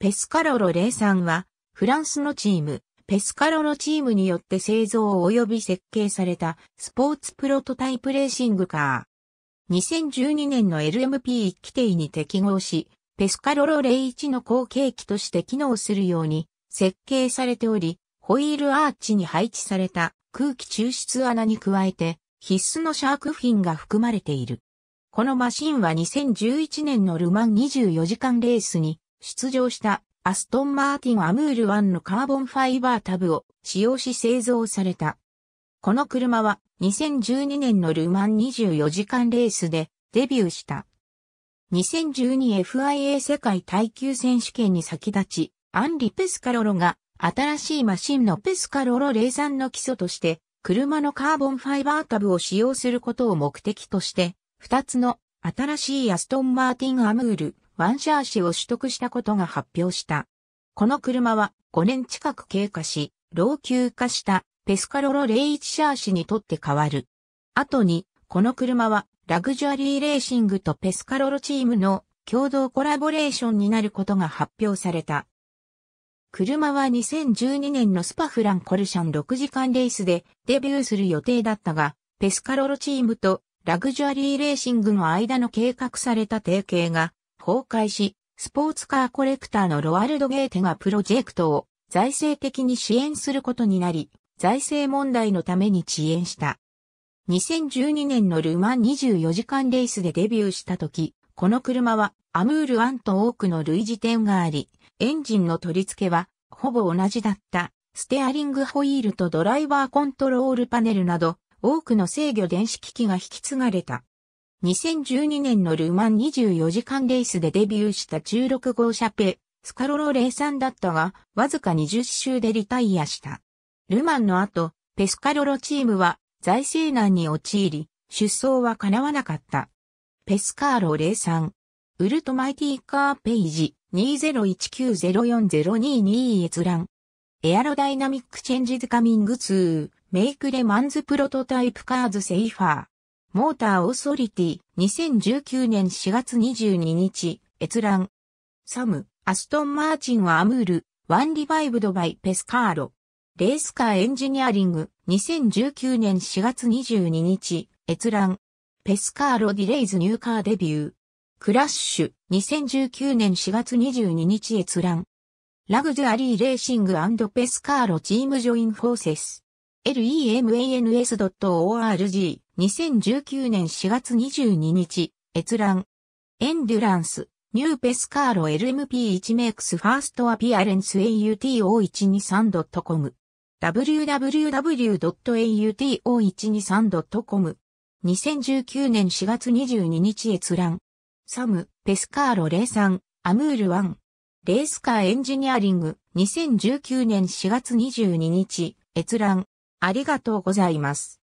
ペスカロロ0 3は、フランスのチーム、ペスカロロチームによって製造及び設計されたスポーツプロトタイプレーシングカー。2012年の LMP1 規定に適合し、ペスカロロ01の後継機として機能するように設計されており、ホイールアーチに配置された空気抽出穴に加えて必須のシャークフィンが含まれている。このマシンは2011年のルマン24時間レースに出場したアストンマーティンアムール1のカーボンファイバータブを使用し製造された。この車は2012年のルマン24時間レースでデビューした。2012FIA 世界耐久選手権に先立ち、アンリ・ペスカロロが新しいマシンのペスカロロ冷産の基礎として、車のカーボンファイバータブを使用することを目的として、2つの新しいアストンマーティンアムールワンシャーシを取得したことが発表した。この車は5年近く経過し、老朽化したペスカロロ01シャーシにとって変わる。後に、この車はラグジュアリーレーシングとペスカロロチームの共同コラボレーションになることが発表された。車は2012年のスパフランコルシャン6時間レースでデビューする予定だったが、ペスカロロチームとラグジュアリーレーシングの間の計画された提携が崩壊し、スポーツカーコレクターのロワルド・ゲーテがプロジェクトを財政的に支援することになり、財政問題のために遅延した。2012年のルマン24時間レースでデビューした時、この車はアムールアンと多くの類似点があり、エンジンの取り付けはほぼ同じだった。ステアリングホイールとドライバーコントロールパネルなど、多くの制御電子機器が引き継がれた。2012年のルマン24時間レースでデビューした16号車ペ、スカロロレイさんだったが、わずか20周でリタイアした。ルマンの後、ペスカロロチームは財政難に陥り、出走は叶わなかった。ペスカーロレイさん。ウルトマイティカーページ2019040222閲覧。エアロダイナミックチェンジズカミング2、メイクレマンズプロトタイプカーズセイファー。モーターオーソリティ、2019年4月22日、閲覧。サム、アストン・マーチンはアムール、ワンリバイブドバイ・ペスカーロ。レースカーエンジニアリング、2019年4月22日、閲覧。ペスカーロ・ディレイズ・ニューカーデビュー。クラッシュ、2019年4月22日閲覧。ラグジュアリー・レーシングペスカーロチームジョイン・フォーセス。lemans.org 2019年4月22日閲覧エンデュランスニューペスカーロ LMP1 メイクスファーストアピアレンス auto123.com www.auto123.com 2019年4月22日閲覧サム、ペスカーロ03、アムール1レースカーエンジニアリング2019年4月22日閲覧ありがとうございます。